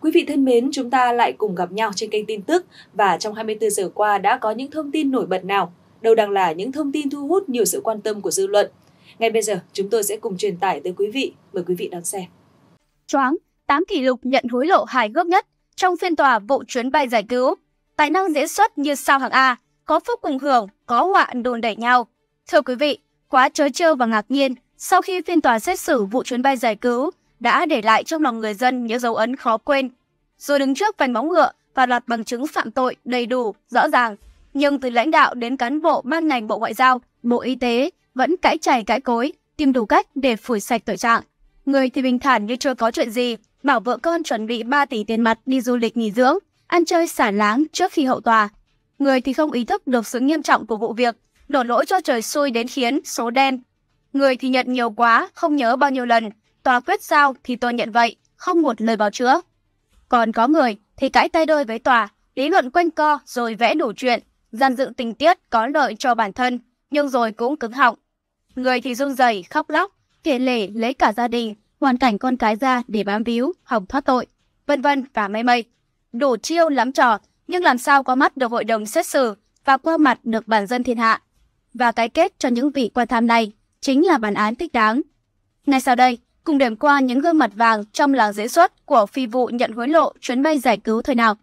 Quý vị thân mến, chúng ta lại cùng gặp nhau trên kênh tin tức và trong 24 giờ qua đã có những thông tin nổi bật nào? Đâu đang là những thông tin thu hút nhiều sự quan tâm của dư luận? Ngay bây giờ, chúng tôi sẽ cùng truyền tải tới quý vị. Mời quý vị đón xem. Choáng, 8 kỷ lục nhận hối lộ hài gốc nhất trong phiên tòa vụ chuyến bay giải cứu. Tài năng diễn xuất như sao hạng A, có phúc cùng hưởng, có họa đồn đẩy nhau. Thưa quý vị, quá chớ trêu và ngạc nhiên, sau khi phiên tòa xét xử vụ chuyến bay giải cứu, đã để lại trong lòng người dân những dấu ấn khó quên. Rồi đứng trước vành móng ngựa và loạt bằng chứng phạm tội đầy đủ, rõ ràng. Nhưng từ lãnh đạo đến cán bộ ban ngành Bộ Ngoại giao, Bộ Y tế vẫn cãi chảy cãi cối, tìm đủ cách để phủi sạch tội trạng. Người thì bình thản như chưa có chuyện gì, bảo vợ con chuẩn bị 3 tỷ tiền mặt đi du lịch nghỉ dưỡng, ăn chơi xả láng trước khi hậu tòa. Người thì không ý thức được sự nghiêm trọng của vụ việc, đổ lỗi cho trời xui đến khiến số đen. Người thì nhận nhiều quá, không nhớ bao nhiêu lần, tòa quyết sao thì tôi nhận vậy, không một lời bào chữa. Còn có người thì cãi tay đôi với tòa, lý luận quanh co rồi vẽ đủ chuyện, dàn dựng tình tiết có lợi cho bản thân, nhưng rồi cũng cứng họng. Người thì run rẩy khóc lóc, kể lể lấy cả gia đình, hoàn cảnh con cái ra để bám víu, hòng thoát tội, vân vân và mây mây. Đủ chiêu lắm trò, nhưng làm sao có mắt được hội đồng xét xử và qua mặt được bản dân thiên hạ. Và cái kết cho những vị quan tham này chính là bản án thích đáng. Ngay sau đây, cùng điểm qua những gương mặt vàng trong làng diễn xuất của phi vụ nhận hối lộ chuyến bay giải cứu thời nào.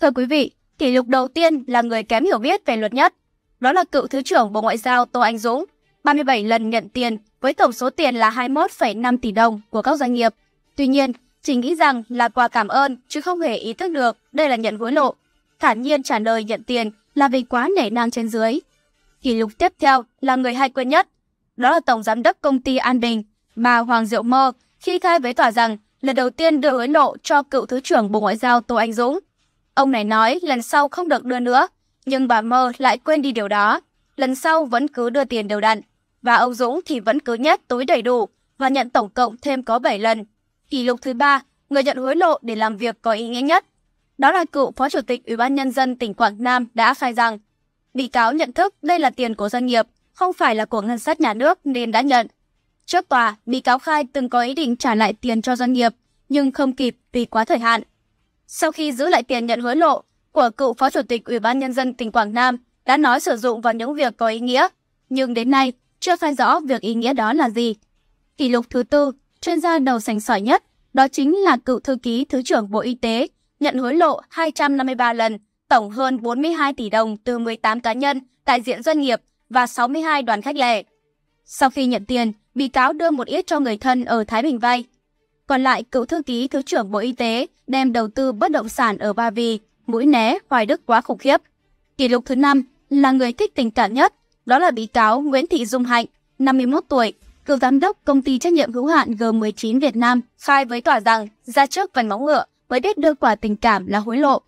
Thưa quý vị, kỷ lục đầu tiên là người kém hiểu biết về luật nhất. Đó là cựu Thứ trưởng Bộ Ngoại giao Tô Anh Dũng, 37 lần nhận tiền với tổng số tiền là 21,5 tỷ đồng của các doanh nghiệp. Tuy nhiên, chỉ nghĩ rằng là quà cảm ơn chứ không hề ý thức được đây là nhận hối lộ. Thản nhiên trả lời nhận tiền là vì quá nể nang trên dưới. Kỷ lục tiếp theo là người hay quên nhất. Đó là Tổng Giám đốc Công ty An Bình, Bà Hoàng Diệu Mơ khi khai với tòa rằng lần đầu tiên đưa hối lộ cho cựu Thứ trưởng Bộ Ngoại giao Tô Anh Dũng. Ông này nói lần sau không được đưa nữa, nhưng bà Mơ lại quên đi điều đó. Lần sau vẫn cứ đưa tiền đều đặn, và ông Dũng thì vẫn cứ nhét túi đầy đủ và nhận tổng cộng thêm có 7 lần. Kỷ lục thứ ba, người nhận hối lộ để làm việc có ý nghĩa nhất. Đó là cựu Phó Chủ tịch Ủy ban Nhân dân tỉnh Quảng Nam đã khai rằng, bị cáo nhận thức đây là tiền của doanh nghiệp, không phải là của ngân sách nhà nước nên đã nhận. Trước tòa, bị cáo khai từng có ý định trả lại tiền cho doanh nghiệp, nhưng không kịp vì quá thời hạn. Sau khi giữ lại tiền nhận hối lộ của cựu Phó Chủ tịch Ủy ban Nhân dân tỉnh Quảng Nam đã nói sử dụng vào những việc có ý nghĩa, nhưng đến nay chưa khai rõ việc ý nghĩa đó là gì. Kỷ lục thứ tư, chuyên gia đầu sành sỏi nhất, đó chính là cựu thư ký Thứ trưởng Bộ Y tế nhận hối lộ 253 lần, tổng hơn 42 tỷ đồng từ 18 cá nhân, đại diện doanh nghiệp và 62 đoàn khách lẻ. Sau khi nhận tiền, bị cáo đưa một ít cho người thân ở Thái Bình vay. Còn lại, cựu thư ký Thứ trưởng Bộ Y tế đem đầu tư bất động sản ở Ba Vì, Mũi Né, Hoài Đức quá khủng khiếp. Kỷ lục thứ năm là người thích tình cảm nhất, đó là bị cáo Nguyễn Thị Dung Hạnh, 51 tuổi, cựu giám đốc công ty trách nhiệm hữu hạn G19 Việt Nam, khai với tòa rằng ra trước vành móng ngựa mới biết đưa quả tình cảm là hối lộ.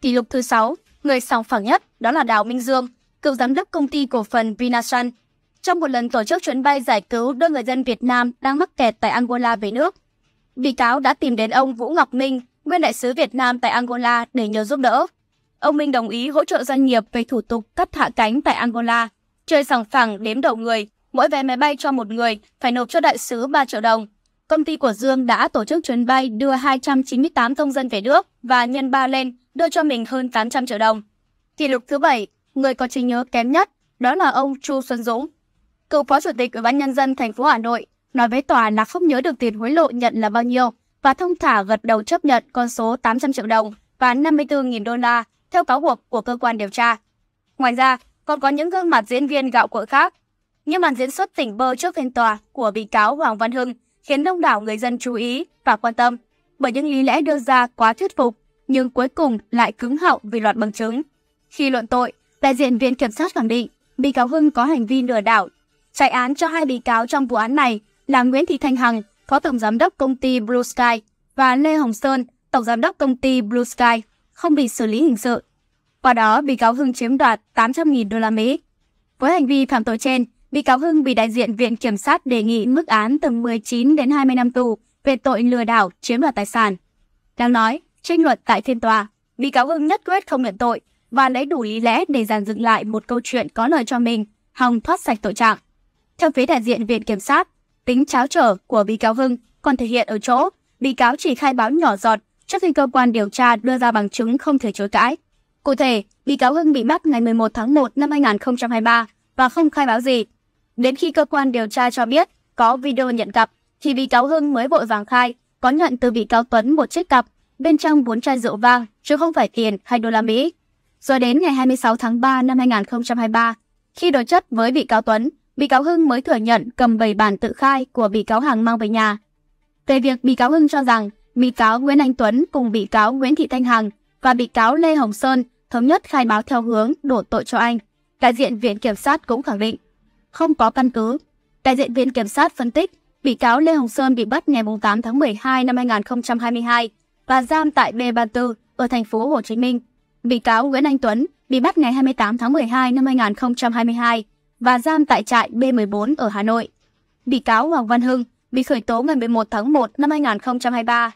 Kỷ lục thứ sáu người sòng phẳng nhất đó là Đào Minh Dương, cựu giám đốc công ty cổ phần Vinasun, trong một lần tổ chức chuyến bay giải cứu đưa người dân Việt Nam đang mắc kẹt tại Angola về nước. Bị cáo đã tìm đến ông Vũ Ngọc Minh, nguyên đại sứ Việt Nam tại Angola để nhờ giúp đỡ. Ông Minh đồng ý hỗ trợ doanh nghiệp về thủ tục cắt hạ cánh tại Angola, chơi sòng phẳng đếm đầu người, mỗi vé máy bay cho một người phải nộp cho đại sứ 3 triệu đồng. Công ty của Dương đã tổ chức chuyến bay đưa 298 công dân về nước và nhân ba lên đưa cho mình hơn 800 triệu đồng. Kỷ lục thứ bảy, người có trí nhớ kém nhất đó là ông Chu Xuân Dũng cựu phó chủ tịch Ủy ban nhân dân thành phố Hà Nội nói với tòa là không nhớ được tiền hối lộ nhận là bao nhiêu và thông thả gật đầu chấp nhận con số 800 triệu đồng và 54.000 đô la theo cáo buộc của cơ quan điều tra. Ngoài ra, còn có những gương mặt diễn viên gạo cội khác. Những màn diễn xuất tỉnh bơ trước phiên tòa của bị cáo Hoàng Văn Hưng khiến đông đảo người dân chú ý và quan tâm bởi những lý lẽ đưa ra quá thuyết phục nhưng cuối cùng lại cứng họng vì loạt bằng chứng. Khi luận tội, đại diện Viện Kiểm sát khẳng định bị cáo Hưng có hành vi lừa đảo Chạy án cho hai bị cáo trong vụ án này là Nguyễn Thị Thanh Hằng, Phó Tổng Giám đốc công ty Blue Sky và Lê Hồng Sơn, Tổng Giám đốc công ty Blue Sky, không bị xử lý hình sự. Qua đó, bị cáo Hưng chiếm đoạt 800.000 đô la Mỹ. Với hành vi phạm tội trên, bị cáo Hưng bị đại diện Viện Kiểm sát đề nghị mức án từ 19 đến 20 năm tù về tội lừa đảo chiếm đoạt tài sản. đang nói, tranh luận tại phiên tòa, bị cáo Hưng nhất quyết không nhận tội và lấy đủ lý lẽ để giàn dựng lại một câu chuyện có lời cho mình, hòng thoát sạch tội trạng. Theo phía đại diện Viện Kiểm sát, tính cháo trở của bị cáo Hưng còn thể hiện ở chỗ bị cáo chỉ khai báo nhỏ giọt trước khi cơ quan điều tra đưa ra bằng chứng không thể chối cãi. Cụ thể, bị cáo Hưng bị bắt ngày 11 tháng 1 năm 2023 và không khai báo gì. Đến khi cơ quan điều tra cho biết có video nhận cặp, thì bị cáo Hưng mới vội vàng khai có nhận từ bị cáo Tuấn một chiếc cặp bên trong bốn chai rượu vang chứ không phải tiền hay đô la Mỹ. Rồi đến ngày 26 tháng 3 năm 2023, khi đối chất với bị cáo Tuấn, bị cáo Hưng mới thừa nhận cầm bảy bản tự khai của bị cáo Hằng mang về nhà. Về việc bị cáo Hưng cho rằng bị cáo Nguyễn Anh Tuấn cùng bị cáo Nguyễn Thị Thanh Hằng và bị cáo Lê Hồng Sơn thống nhất khai báo theo hướng đổ tội cho anh, đại diện Viện Kiểm sát cũng khẳng định không có căn cứ. Đại diện Viện Kiểm sát phân tích bị cáo Lê Hồng Sơn bị bắt ngày 8 tháng 12 năm 2022 và giam tại B34 ở thành phố Hồ Chí Minh. Bị cáo Nguyễn Anh Tuấn bị bắt ngày 28 tháng 12 năm 2022 và giam tại trại B14 ở Hà Nội. Bị cáo Hoàng Văn Hưng bị khởi tố ngày 11 tháng 1 năm 2023.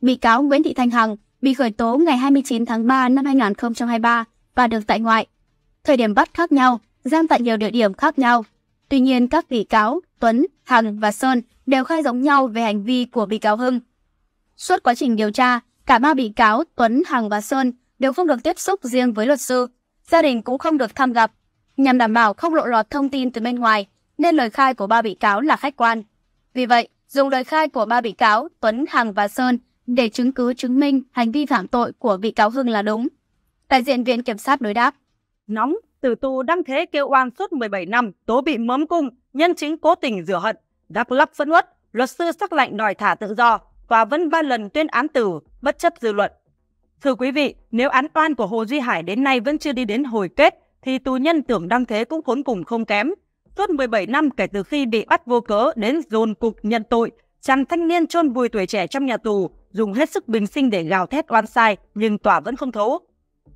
Bị cáo Nguyễn Thị Thanh Hằng bị khởi tố ngày 29 tháng 3 năm 2023 và được tại ngoại. Thời điểm bắt khác nhau, giam tại nhiều địa điểm khác nhau. Tuy nhiên các bị cáo Tuấn, Hằng và Sơn đều khai giống nhau về hành vi của bị cáo Hưng. Suốt quá trình điều tra, cả ba bị cáo Tuấn, Hằng và Sơn đều không được tiếp xúc riêng với luật sư. Gia đình cũng không được thăm gặp nhằm đảm bảo không lộ lọt thông tin từ bên ngoài, nên lời khai của ba bị cáo là khách quan. Vì vậy, dùng lời khai của ba bị cáo Tuấn, Hằng và Sơn để chứng cứ chứng minh hành vi phạm tội của bị cáo Hưng là đúng. Đại diện Viện Kiểm sát đối đáp. Nóng, từ tù đăng thế kêu oan suốt 17 năm, tố bị mớm cung, nhân chính cố tình rửa hận, đắk lắp phẫn uất, luật sư sắc lạnh đòi thả tự do, tòa vẫn ba lần tuyên án tử, bất chấp dư luận. Thưa quý vị, nếu án oan của Hồ Duy Hải đến nay vẫn chưa đi đến hồi kết, thì tù nhân tưởng đăng thế cũng khốn cùng không kém. Suốt 17 năm kể từ khi bị bắt vô cớ đến dồn cục nhận tội, chàng thanh niên chôn vùi tuổi trẻ trong nhà tù, dùng hết sức bình sinh để gào thét oan sai, nhưng tòa vẫn không thấu.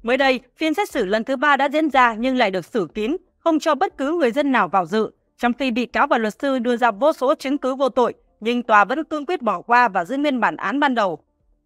Mới đây, phiên xét xử lần thứ ba đã diễn ra nhưng lại được xử kín, không cho bất cứ người dân nào vào dự, trong khi bị cáo và luật sư đưa ra vô số chứng cứ vô tội, nhưng tòa vẫn cương quyết bỏ qua và giữ nguyên bản án ban đầu.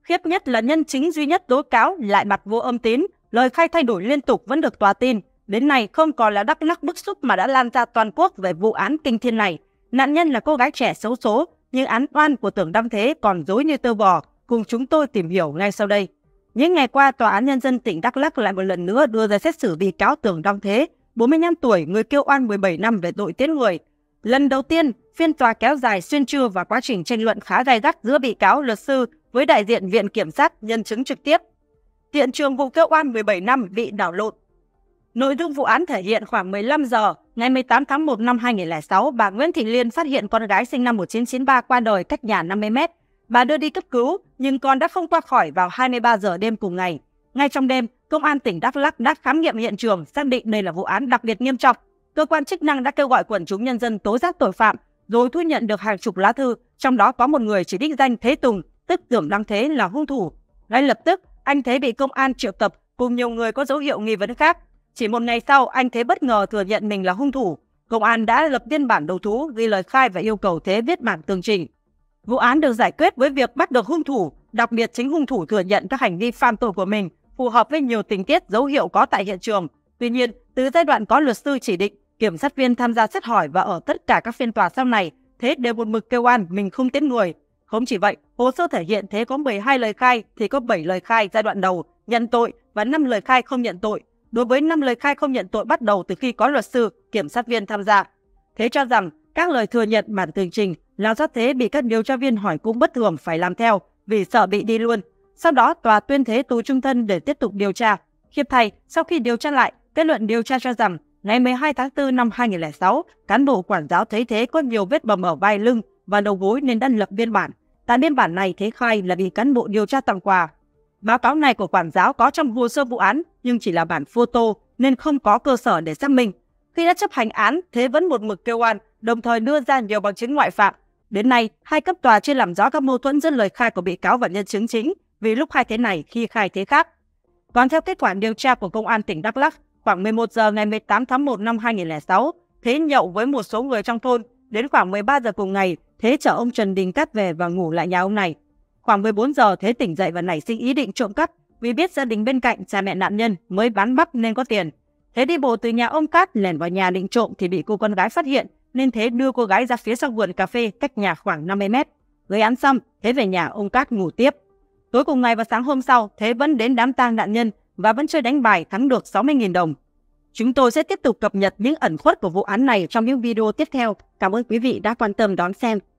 Khiếp nhất là nhân chính duy nhất tố cáo lại mặt vô âm tín, lời khai thay đổi liên tục vẫn được tòa tin, Đến nay không còn là Đắk Lắk bức xúc mà đã lan ra toàn quốc về vụ án kinh thiên này. Nạn nhân là cô gái trẻ xấu số, nhưng án oan của tưởng Đăng Thế còn dối như tơ vò. Cùng chúng tôi tìm hiểu ngay sau đây. Những ngày qua, Tòa án Nhân dân tỉnh Đắk Lắk lại một lần nữa đưa ra xét xử bị cáo tưởng Đăng Thế, 45 tuổi, người kêu oan 17 năm về tội giết người. Lần đầu tiên, phiên tòa kéo dài xuyên trưa và quá trình tranh luận khá gai gắt giữa bị cáo luật sư với đại diện Viện Kiểm sát nhân chứng trực tiếp. Tiện trường vụ kêu oan 17 năm bị đảo lộn Nội dung vụ án thể hiện khoảng 15 giờ ngày 18 tháng 1 năm 2006, bà Nguyễn Thị Liên phát hiện con gái sinh năm 1993 qua đời cách nhà 50 mét. Bà đưa đi cấp cứu, nhưng con đã không qua khỏi vào 23 giờ đêm cùng ngày. Ngay trong đêm, Công an tỉnh Đắk lắc đã khám nghiệm hiện trường, xác định đây là vụ án đặc biệt nghiêm trọng. Cơ quan chức năng đã kêu gọi quần chúng nhân dân tố giác tội phạm, rồi thu nhận được hàng chục lá thư, trong đó có một người chỉ đích danh Thế Tùng, tức Tưởng Đăng Thế là hung thủ. Ngay lập tức, anh Thế bị công an triệu tập cùng nhiều người có dấu hiệu nghi vấn khác chỉ một ngày sau, anh Thế bất ngờ thừa nhận mình là hung thủ. Công an đã lập biên bản đầu thú, ghi lời khai và yêu cầu Thế viết bản tường trình. Vụ án được giải quyết với việc bắt được hung thủ, đặc biệt chính hung thủ thừa nhận các hành vi phạm tội của mình, phù hợp với nhiều tình tiết dấu hiệu có tại hiện trường. Tuy nhiên, từ giai đoạn có luật sư chỉ định, kiểm sát viên tham gia xét hỏi và ở tất cả các phiên tòa sau này, Thế đều một mực kêu an mình không tiến người. Không chỉ vậy, hồ sơ thể hiện Thế có 12 lời khai thì có 7 lời khai giai đoạn đầu nhận tội và 5 lời khai không nhận tội đối với 5 lời khai không nhận tội bắt đầu từ khi có luật sư, kiểm sát viên tham gia. Thế cho rằng các lời thừa nhận bản tường trình là do thế bị các điều tra viên hỏi cũng bất thường phải làm theo vì sợ bị đi luôn. Sau đó tòa tuyên thế tù trung thân để tiếp tục điều tra. Khiếp thay, sau khi điều tra lại, kết luận điều tra cho rằng ngày 12 tháng 4 năm 2006, cán bộ quản giáo thấy thế có nhiều vết bầm ở vai lưng và đầu gối nên đã lập biên bản. Tại biên bản này, Thế khai là bị cán bộ điều tra tặng quà Báo cáo này của quản giáo có trong hồ sơ vụ án nhưng chỉ là bản photo nên không có cơ sở để xác minh. Khi đã chấp hành án, Thế vẫn một mực kêu oan, đồng thời đưa ra nhiều bằng chứng ngoại phạm. Đến nay, hai cấp tòa chưa làm rõ các mâu thuẫn giữa lời khai của bị cáo và nhân chứng chính, vì lúc khai thế này khi khai thế khác. Còn theo kết quả điều tra của Công an tỉnh Đắk Lắk, khoảng 11 giờ ngày 18 tháng 1 năm 2006, Thế nhậu với một số người trong thôn. Đến khoảng 13 giờ cùng ngày, Thế chở ông Trần Đình Cát về và ngủ lại nhà ông này. Khoảng 14 giờ Thế tỉnh dậy và nảy sinh ý định trộm cắp vì biết gia đình bên cạnh cha mẹ nạn nhân mới bán bắp nên có tiền. Thế đi bộ từ nhà ông Cát lẻn vào nhà định trộm thì bị cô con gái phát hiện nên Thế đưa cô gái ra phía sau vườn cà phê cách nhà khoảng 50 mét. Gây án xong, Thế về nhà ông Cát ngủ tiếp. Tối cùng ngày và sáng hôm sau, Thế vẫn đến đám tang nạn nhân và vẫn chơi đánh bài thắng được 60.000 đồng. Chúng tôi sẽ tiếp tục cập nhật những ẩn khuất của vụ án này trong những video tiếp theo. Cảm ơn quý vị đã quan tâm đón xem.